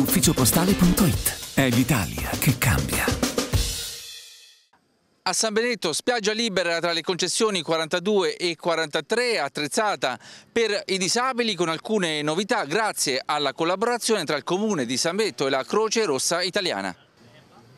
ufficiopostale.it. È l'Italia che cambia. A San Benedetto spiaggia libera tra le concessioni 42 e 43 attrezzata per i disabili con alcune novità grazie alla collaborazione tra il comune di San Benedetto e la Croce Rossa Italiana.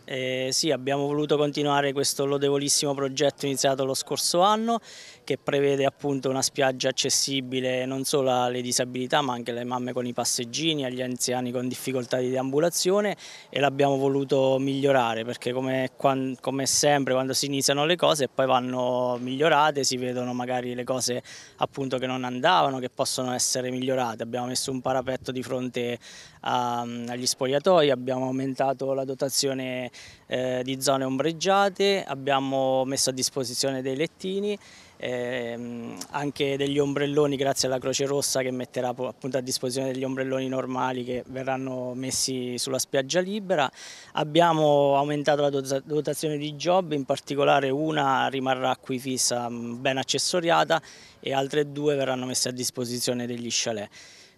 Eh, sì, abbiamo voluto continuare questo lodevolissimo progetto iniziato lo scorso anno che prevede appunto una spiaggia accessibile non solo alle disabilità ma anche alle mamme con i passeggini, agli anziani con difficoltà di deambulazione e l'abbiamo voluto migliorare perché come, come, sempre quando si iniziano le cose e poi vanno migliorate, si vedono magari le cose appunto che non andavano, che possono essere migliorate. Abbiamo messo un parapetto di fronte a, agli spogliatoi, abbiamo aumentato la dotazione eh, di zone ombreggiate, abbiamo messo a disposizione dei lettini, ehm, anche degli ombrelloni grazie alla Croce Rossa che metterà appunto a disposizione degli ombrelloni normali che verranno messi sulla spiaggia libera. Abbiamo aumentato la dotazione di job, in particolare una rimarrà qui fissa mm, ben accessoriata e altre due verranno messe a disposizione degli chalet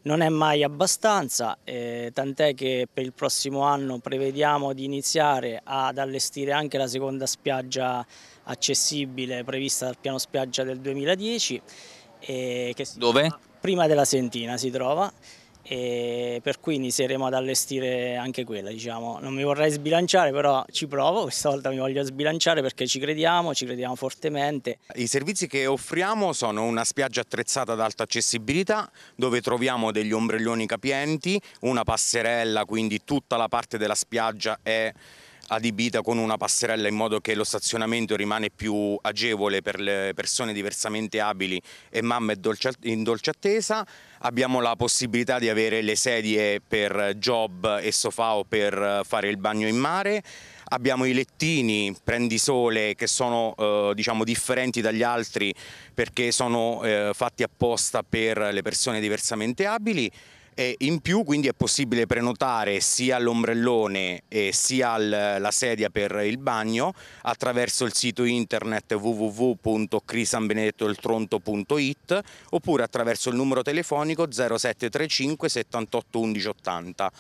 non è mai abbastanza, eh, tant'è che per il prossimo anno prevediamo di iniziare ad allestire anche la seconda spiaggia accessibile prevista dal piano spiaggia del 2010. Eh, Dove? Prima della Sentina si trova e per cui inizieremo ad allestire anche quella. Diciamo. Non mi vorrei sbilanciare, però ci provo, questa volta mi voglio sbilanciare perché ci crediamo, ci crediamo fortemente. I servizi che offriamo sono una spiaggia attrezzata ad alta accessibilità dove troviamo degli ombrelloni capienti, una passerella, quindi tutta la parte della spiaggia è adibita con una passerella in modo che lo stazionamento rimane più agevole per le persone diversamente abili e mamme in dolce attesa. Abbiamo la possibilità di avere le sedie per job e sofà o per fare il bagno in mare. Abbiamo i lettini prendisole che sono eh, diciamo, differenti dagli altri perché sono eh, fatti apposta per le persone diversamente abili. E in più quindi è possibile prenotare sia l'ombrellone eh, sia la sedia per il bagno attraverso il sito internet www.crisanbenedettoeltronto.it oppure attraverso il numero telefonico 0735 78 11 80.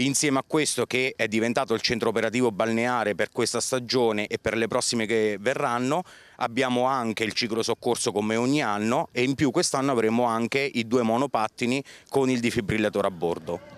Insieme a questo che è diventato il centro operativo balneare per questa stagione e per le prossime che verranno, abbiamo anche il ciclo soccorso come ogni anno e in più quest'anno avremo anche i due monopattini con il difibrillatore a bordo.